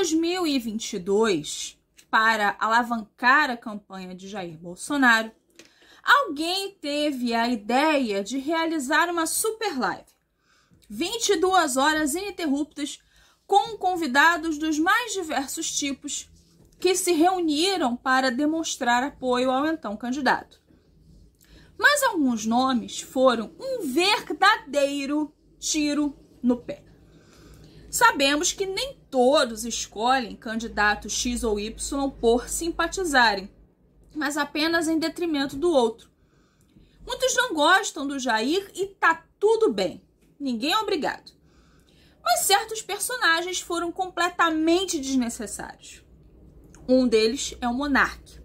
2022, para alavancar a campanha de Jair Bolsonaro, alguém teve a ideia de realizar uma super live. 22 horas ininterruptas com convidados dos mais diversos tipos que se reuniram para demonstrar apoio ao então candidato. Mas alguns nomes foram um verdadeiro tiro no pé. Sabemos que nem todos escolhem candidato X ou Y por simpatizarem, mas apenas em detrimento do outro. Muitos não gostam do Jair e tá tudo bem. Ninguém é obrigado. Mas certos personagens foram completamente desnecessários. Um deles é o monarca.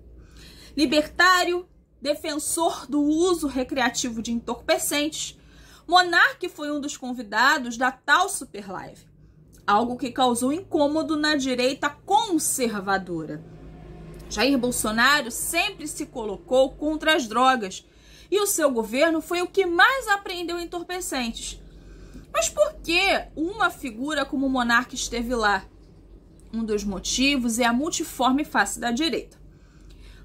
Libertário, defensor do uso recreativo de entorpecentes, Monarque foi um dos convidados da tal Superlive algo que causou incômodo na direita conservadora. Jair Bolsonaro sempre se colocou contra as drogas e o seu governo foi o que mais apreendeu entorpecentes. Mas por que uma figura como o monarca esteve lá? Um dos motivos é a multiforme face da direita.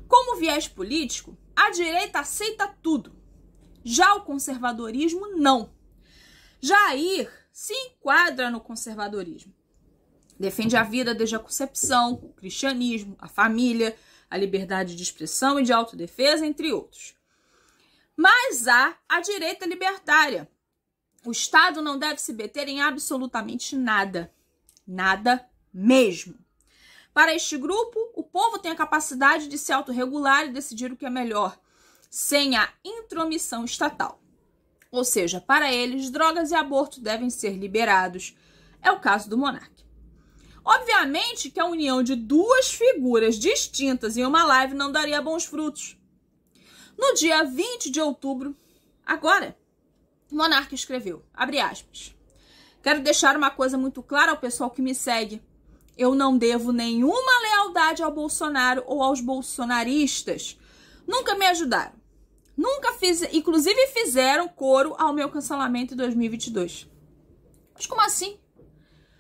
Como viés político, a direita aceita tudo. Já o conservadorismo, não. Jair se enquadra no conservadorismo. Defende a vida desde a concepção, o cristianismo, a família, a liberdade de expressão e de autodefesa, entre outros. Mas há a direita libertária. O Estado não deve se meter em absolutamente nada. Nada mesmo. Para este grupo, o povo tem a capacidade de se autorregular e decidir o que é melhor, sem a intromissão estatal. Ou seja, para eles, drogas e aborto devem ser liberados. É o caso do monarca. Obviamente que a união de duas figuras distintas em uma live não daria bons frutos. No dia 20 de outubro, agora, Monarca escreveu, abre aspas, Quero deixar uma coisa muito clara ao pessoal que me segue. Eu não devo nenhuma lealdade ao Bolsonaro ou aos bolsonaristas. Nunca me ajudaram. Nunca fiz, inclusive fizeram coro ao meu cancelamento em 2022. Mas como assim?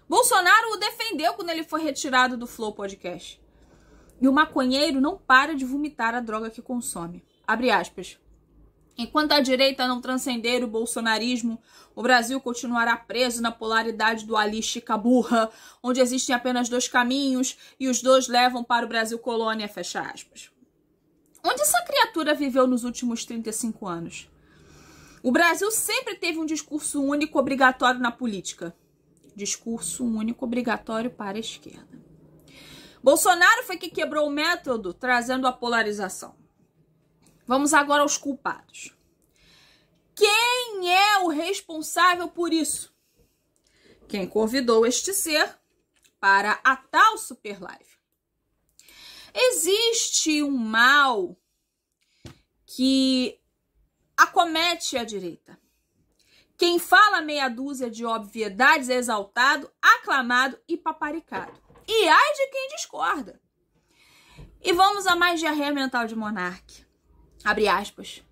Bolsonaro o defendeu quando ele foi retirado do Flow Podcast. E o maconheiro não para de vomitar a droga que consome. Abre aspas. Enquanto a direita não transcender o bolsonarismo, o Brasil continuará preso na polaridade do Ali Chicaburra, onde existem apenas dois caminhos e os dois levam para o Brasil colônia, fecha aspas. Onde essa criatura viveu nos últimos 35 anos? O Brasil sempre teve um discurso único obrigatório na política. Discurso único obrigatório para a esquerda. Bolsonaro foi que quebrou o método, trazendo a polarização. Vamos agora aos culpados. Quem é o responsável por isso? Quem convidou este ser para a tal live? Existe um mal que acomete a direita. Quem fala meia dúzia de obviedades é exaltado, aclamado e paparicado. E ai de quem discorda. E vamos a mais diarreia mental de Monarque. Abre aspas.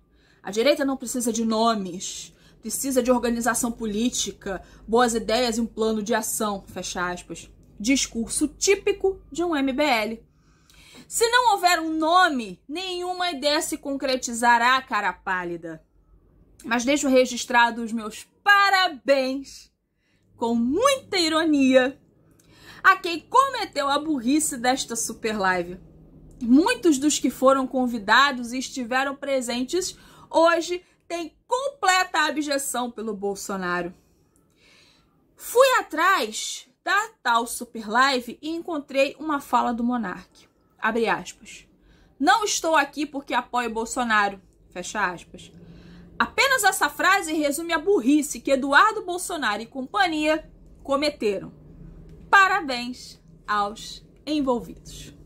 A direita não precisa de nomes, precisa de organização política, boas ideias e um plano de ação. Fecha aspas. Discurso típico de um MBL. Se não houver um nome, nenhuma ideia se concretizará, cara pálida. Mas deixo registrado os meus parabéns, com muita ironia, a quem cometeu a burrice desta super live. Muitos dos que foram convidados e estiveram presentes hoje têm completa abjeção pelo Bolsonaro. Fui atrás da tal super live e encontrei uma fala do monarque. Abre aspas. Não estou aqui porque apoio Bolsonaro. Fecha aspas. Apenas essa frase resume a burrice que Eduardo Bolsonaro e companhia cometeram. Parabéns aos envolvidos.